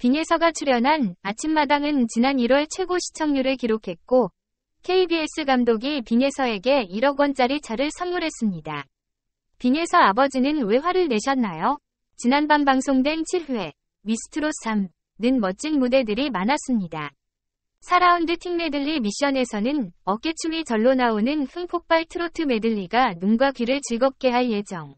빙예서가 출연한 아침마당은 지난 1월 최고 시청률을 기록했고 KBS 감독이 빙예서에게 1억 원짜리 차를 선물했습니다. 빙예서 아버지는 왜 화를 내셨나요? 지난밤 방송된 7회 미스트로 3는 멋진 무대들이 많았습니다. 4라운드 팀 메들리 미션에서는 어깨춤이 절로 나오는 흥폭발 트로트 메들리가 눈과 귀를 즐겁게 할 예정.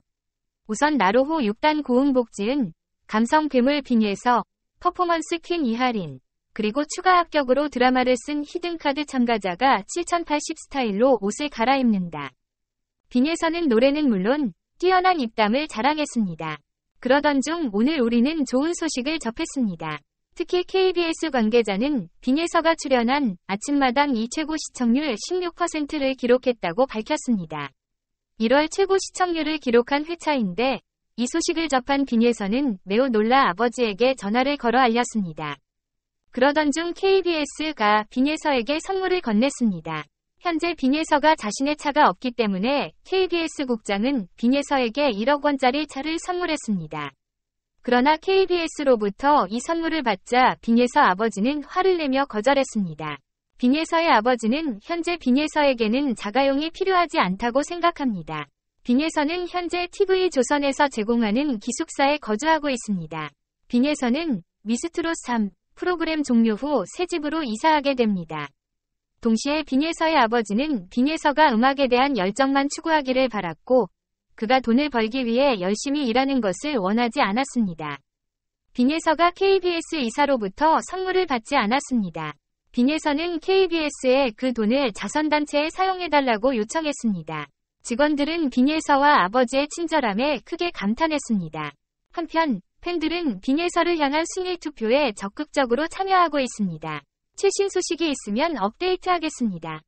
우선 나로호 6단 고흥복지은 감성 괴물 빙에서 퍼포먼스 퀸 이하린, 그리고 추가 합격으로 드라마를 쓴 히든카드 참가자가 7080 스타일로 옷을 갈아입는다. 빙에서는 노래는 물론 뛰어난 입담을 자랑했습니다. 그러던 중 오늘 우리는 좋은 소식을 접했습니다. 특히 KBS 관계자는 빙에서가 출연한 아침마당 이 최고 시청률 16%를 기록했다고 밝혔습니다. 1월 최고 시청률을 기록한 회차인데 이 소식을 접한 빈예서는 매우 놀라 아버지에게 전화를 걸어 알렸습니다. 그러던 중 KBS가 빈예서에게 선물을 건넸습니다. 현재 빈예서가 자신의 차가 없기 때문에 KBS 국장은 빈예서에게 1억 원짜리 차를 선물했습니다. 그러나 KBS로부터 이 선물을 받자 빈예서 아버지는 화를 내며 거절했습니다. 빈예서의 아버지는 현재 빈예서에게는 자가용이 필요하지 않다고 생각합니다. 빙에서는 현재 TV조선에서 제공하는 기숙사에 거주하고 있습니다. 빙에서는 미스트롯 3 프로그램 종료 후 새 집으로 이사하게 됩니다. 동시에 빙에서의 아버지는 빙에서가 음악에 대한 열정만 추구하기를 바랐고 그가 돈을 벌기 위해 열심히 일하는 것을 원하지 않았습니다. 빙에서가 KBS 이사로부터 선물을 받지 않았습니다. 빙에서는 KBS에 그 돈을 자선단체에 사용해달라고 요청했습니다. 직원들은 빈혜서와 아버지의 친절함에 크게 감탄했습니다. 한편 팬들은 빈혜서를 향한 승리 투표에 적극적으로 참여하고 있습니다. 최신 소식이 있으면 업데이트하겠습니다.